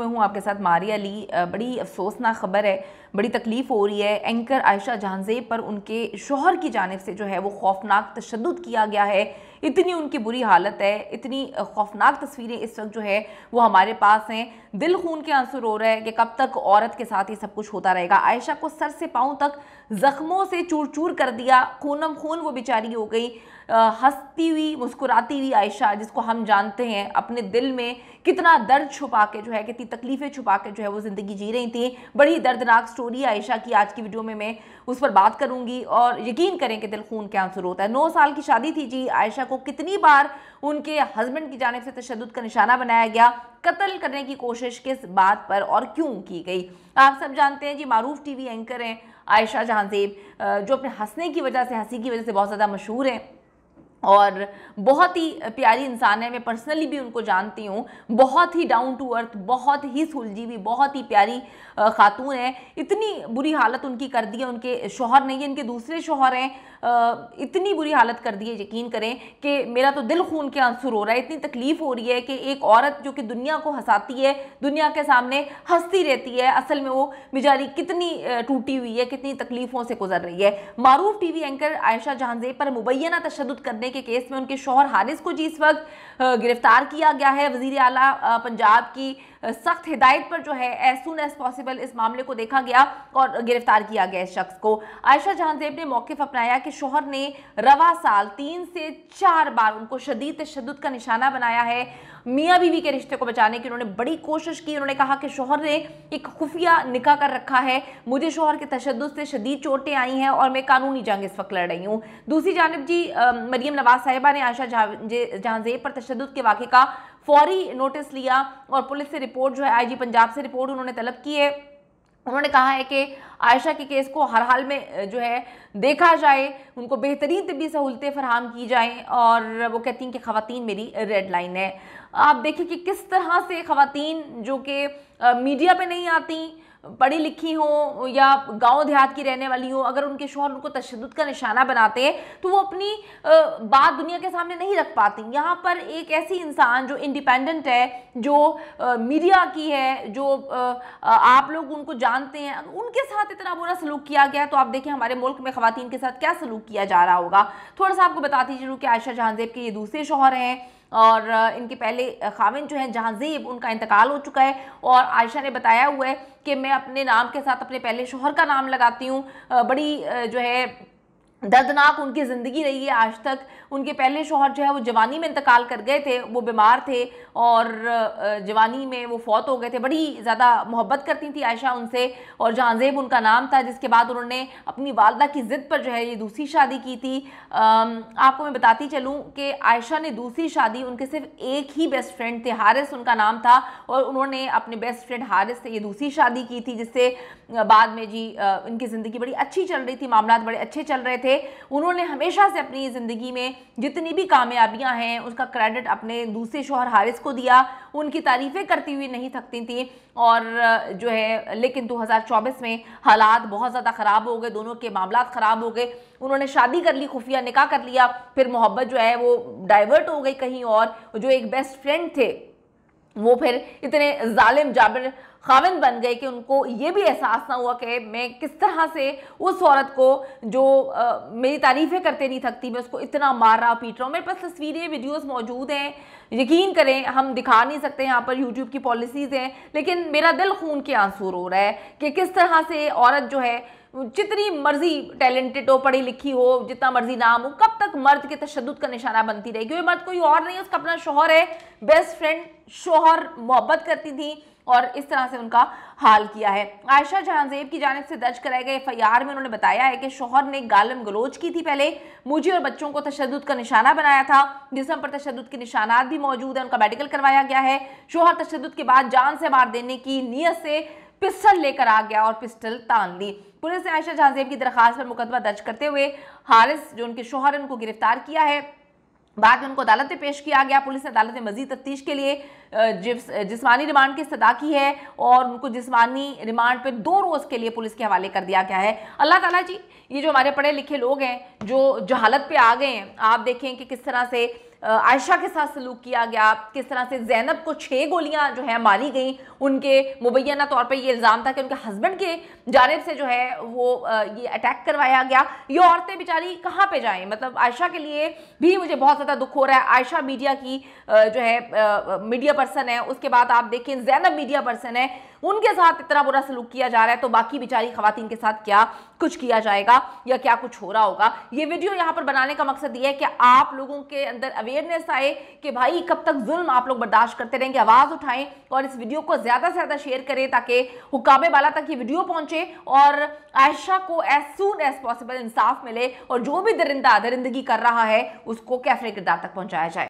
मैं हूँ आपके साथ मारिया अली बड़ी अफसोसनाक खबर है बड़ी तकलीफ़ हो रही है एंकर आयशा जहांजेब पर उनके शोहर की जानब से जो है वो खौफनाक तशद किया गया है इतनी उनकी बुरी हालत है इतनी खौफनाक तस्वीरें इस वक्त जो है वो हमारे पास हैं दिल खून के आंसू रो रहा है कि कब तक औरत के साथ ये सब कुछ होता रहेगा आयशा को सर से पाँव तक ज़ख्मों से चूर चूर कर दिया खूनम खून वो बेचारी हो गई हंसती हुई मुस्कुराती हुई आयशा जिसको हम जानते हैं अपने दिल में कितना दर्द छुपा के जो है कितनी तकलीफ़ें छुपा के जो है वो ज़िंदगी जी रही थी बड़ी दर्दनाक स्टोरी आयशा की आज की वीडियो में मैं उस पर बात करूंगी और यकीन करें कि दिल खून के आंसर होता है नौ साल की शादी थी जी आयशा को कितनी बार उनके हस्बैंड की जानब से तशद का निशाना बनाया गया कत्ल करने की कोशिश किस बात पर और क्यों की गई आप सब जानते हैं जी मारूफ टी एंकर हैं आयशा जहांजेब जो अपने हंसने की वजह से हंसी की वजह से बहुत ज़्यादा मशहूर हैं और बहुत ही प्यारी इंसान है मैं पर्सनली भी उनको जानती हूँ बहुत ही डाउन टू अर्थ बहुत ही सुलझी हुई बहुत ही प्यारी खातून है इतनी बुरी हालत उनकी कर दी है उनके शोहर नहीं है इनके दूसरे शोहर हैं इतनी बुरी हालत कर दी है यकीन करें कि मेरा तो दिल खून के आंसू रो रहा है इतनी तकलीफ़ हो रही है कि एक औरत जो कि दुनिया को हंसाती है दुनिया के सामने हंसती रहती है असल में वो बेचारी कितनी टूटी हुई है कितनी तकलीफ़ों से गुजर रही है मारूफ वी एंकर आयशा जहांजेब पर मुबैना तशद करने के केस में उनके शोहर हारिस को जिस वक्त गिरफ्तार किया गया है वजीर अला पंजाब की सख्त हिदायत पर जो है एज सुन एज पॉसिबल इस मामले को देखा गया और गिरफ्तार किया गया इस शख्स को आयशा जहांजेब ने मौकफ अपनाया कि शोहर ने रवा साल तीन से चार बार उनको शदीद तशद का निशाना बनाया है मियाँ बीवी के रिश्ते को बचाने की उन्होंने बड़ी कोशिश की उन्होंने कहा कि शोहर ने एक खुफिया निकाह कर रखा है मुझे शोहर के तशद से शदीद चोटें आई हैं और मैं कानूनी जंग इस वक्त लड़ रही हूँ दूसरी जानब जी मरियम नवाज साहिबा ने आयशा जहांजेब पर तशद के वाक़े का फौरी नोटिस लिया और पुलिस से रिपोर्ट जो है आईजी पंजाब से रिपोर्ट उन्होंने तलब की है उन्होंने कहा है कि आयशा के केस को हर हाल में जो है देखा जाए उनको बेहतरीन तबी सहूलतें फराम की जाएँ और वो कहती हैं कि खातन मेरी रेड लाइन है आप देखिए कि किस तरह से खातन जो कि मीडिया पर नहीं आती पढ़ी लिखी हो या गांव देहात की रहने वाली हो अगर उनके शोहर उनको तशद का निशाना बनाते हैं तो वो अपनी बात दुनिया के सामने नहीं रख पाती यहाँ पर एक ऐसी इंसान जो इंडिपेंडेंट है जो मीडिया की है जो आप लोग उनको जानते हैं उनके साथ इतना बुरा सलूक किया गया तो आप देखें हमारे मुल्क में खातन के साथ क्या सलूक किया जा रहा होगा थोड़ा सा आपको बताती जरूर कि आयशा जहानजेब के ये दूसरे शोहर हैं और इनके पहले खाविन जो हैं जहाँजीब उनका इंतकाल हो चुका है और आयशा ने बताया हुआ है कि मैं अपने नाम के साथ अपने पहले शोहर का नाम लगाती हूँ बड़ी जो है दर्दनाक उनकी ज़िंदगी रही है आज तक उनके पहले शोहर जो है वो जवानी में इंतकाल कर गए थे वो बीमार थे और जवानी में वो फौत हो गए थे बड़ी ज़्यादा मोहब्बत करती थी आयशा उनसे और जहाँजेब उनका नाम था जिसके बाद उन्होंने अपनी वालदा की ज़िद पर जो है ये दूसरी शादी की थी आपको मैं बताती चलूँ कि आयशा ने दूसरी शादी उनके सिर्फ एक ही बेस्ट फ्रेंड थे हारिस उनका नाम था और उन्होंने अपने बेस्ट फ्रेंड हारिस से ये दूसरी शादी की थी जिससे बाद में जी इनकी ज़िंदगी बड़ी अच्छी चल रही थी मामला बड़े अच्छे चल रहे थे थे उन्होंने हमेशा से अपनी ज़िंदगी में जितनी भी कामयाबियां हैं उसका क्रेडिट अपने दूसरे शोहर हारिस को दिया उनकी तारीफ़ें करती हुई नहीं थकती थी और जो है लेकिन 2024 में हालात बहुत ज़्यादा ख़राब हो गए दोनों के मामला ख़राब हो गए उन्होंने शादी कर ली खुफिया निकाह कर लिया फिर मोहब्बत जो है वो डाइवर्ट हो गई कहीं और जो एक बेस्ट फ्रेंड थे वो फिर इतने जालिम जाबिर खाविंद बन गए कि उनको ये भी एहसास ना हुआ कि मैं किस तरह से उस औरत को जो आ, मेरी तारीफ़ें करते नहीं थकती मैं उसको इतना मार रहा पीट रहा हूँ मेरे पास तस्वीरें वीडियोस मौजूद हैं यकीन करें हम दिखा नहीं सकते यहाँ पर यूट्यूब की पॉलिसीज़ हैं लेकिन मेरा दिल खून के आंसू रो रहा है कि किस तरह से औरत जो है जितनी मर्जी टैलेंटेड हो पढ़ी लिखी हो जितना मर्जी नाम हो कब तक मर्द के तशद का निशाना बनती रहेगी क्योंकि मर्द कोई और नहीं है उसका अपना शोहर है बेस्ट फ्रेंड शोहर मोहब्बत करती थी और इस तरह से उनका हाल किया है आयशा जहांजेब की जानब से दर्ज कराए गए एफ में उन्होंने बताया है कि शोहर ने गालम गलोच की थी पहले मुझे और बच्चों को तशद का निशाना बनाया था जिसम पर तशद के निशानात भी मौजूद है उनका मेडिकल करवाया गया है शोहर तशद के बाद जान से मार देने की नीयत से पिस्टल लेकर आ गया और पिस्टल तान ली पुलिस ने आयशा जहाजेब की दरखास्त पर मुकदमा दर्ज करते हुए हारिस जो उनके शोहर उनको गिरफ्तार किया है बाद में उनको अदालत में पेश किया गया पुलिस ने अदालत में मजीद तफ्तीश के लिए जिसमानी रिमांड की सदा की है और उनको जिसमानी रिमांड पर दो रोज़ के लिए पुलिस के हवाले कर दिया गया है अल्लाह ताला जी ये जो हमारे पढ़े लिखे लोग हैं जो जहालत पे आ गए हैं आप देखें कि किस तरह से आयशा के साथ सलूक किया गया किस तरह से जैनब को छः गोलियां जो है मारी गई उनके मुबैना तौर पर ये इल्ज़ाम था कि उनके हस्बैंड के जानब से जो है वो ये अटैक करवाया गया ये औरतें बेचारी कहाँ पे जाएं मतलब आयशा के लिए भी मुझे बहुत ज़्यादा दुख हो रहा है आयशा मीडिया की जो है मीडिया पर्सन है उसके बाद आप देखें जैनब मीडिया पर्सन है उनके साथ इतना बुरा सलूक किया जा रहा है तो बाकी बेचारी खातन के साथ क्या कुछ किया जाएगा या क्या कुछ हो रहा होगा ये वीडियो यहाँ पर बनाने का मकसद ये है कि आप लोगों के अंदर अवेयरनेस आए कि भाई कब तक जुल्म आप लोग बर्दाश्त करते रहेंगे आवाज़ उठाएं और इस वीडियो को ज़्यादा से ज़्यादा शेयर करें ताकि हुकामे वाला तक ये वीडियो पहुंचे और आयशा को एज सुन एज पॉसिबल इंसाफ मिले और जो भी दरिंदा दरिंदगी कर रहा है उसको कैफरे किरदार तक पहुंचाया जाए